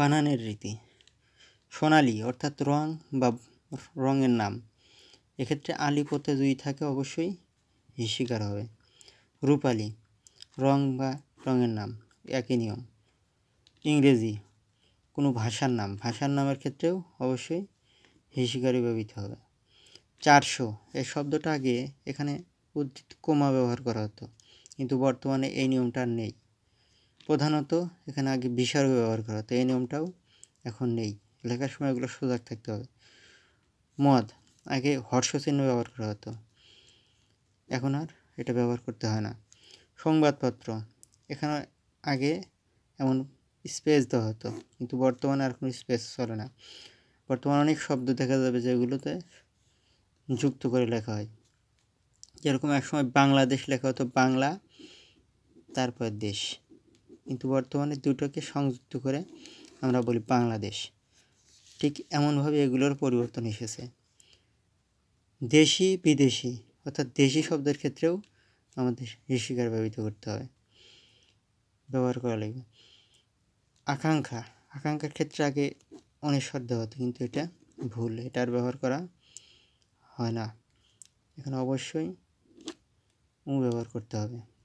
বানানের রীতি সোনালি অর্থাৎ রং বা রঙের নাম এক্ষেত্রে আলি পথে দুই থাকে অবশ্যই হিসিকার হবে রূপালি রং বা রঙের নাম একই নিয়ম ইংরেজি কোনো ভাষার নাম ভাষার নামের ক্ষেত্রেও অবশ্যই হিসিকারই ব্যবহৃত হবে চারশো এই শব্দটা আগে এখানে উদ্ধৃত কোমা ব্যবহার করা হতো কিন্তু বর্তমানে এই নিয়মটা নেই প্রধানত এখানে আগে বিসর্গ ব্যবহার করা হতো এই নিয়মটাও এখন নেই লেখার সময় এগুলো সজাগ থাকতে হবে মদ আগে হর্ষচিহ্ন ব্যবহার করা হতো এখন আর এটা ব্যবহার করতে হয় না সংবাদপত্র এখানে আগে এমন স্পেস দেওয়া হতো কিন্তু বর্তমানে আর কোনো স্পেস চলে না বর্তমানে অনেক শব্দ দেখা যাবে যেগুলোতে যুক্ত করে লেখা হয় যেরকম একসময় বাংলাদেশ লেখা হতো বাংলা তারপর দেশ কিন্তু বর্তমানে দুটোকে সংযুক্ত করে আমরা বলি বাংলাদেশ ঠিক এমনভাবে এগুলোর পরিবর্তন এসেছে দেশি বিদেশি অর্থাৎ দেশি শব্দের ক্ষেত্রেও আমাদের ঋষিকার ব্যবহৃত করতে হবে ব্যবহার করা লাগবে আকাঙ্ক্ষা আকাঙ্ক্ষার ক্ষেত্রে আগে অনেক শব্দ হতো কিন্তু এটা ভুল এটা আর ব্যবহার করা হয় না এখানে অবশ্যই উ ব্যবহার করতে হবে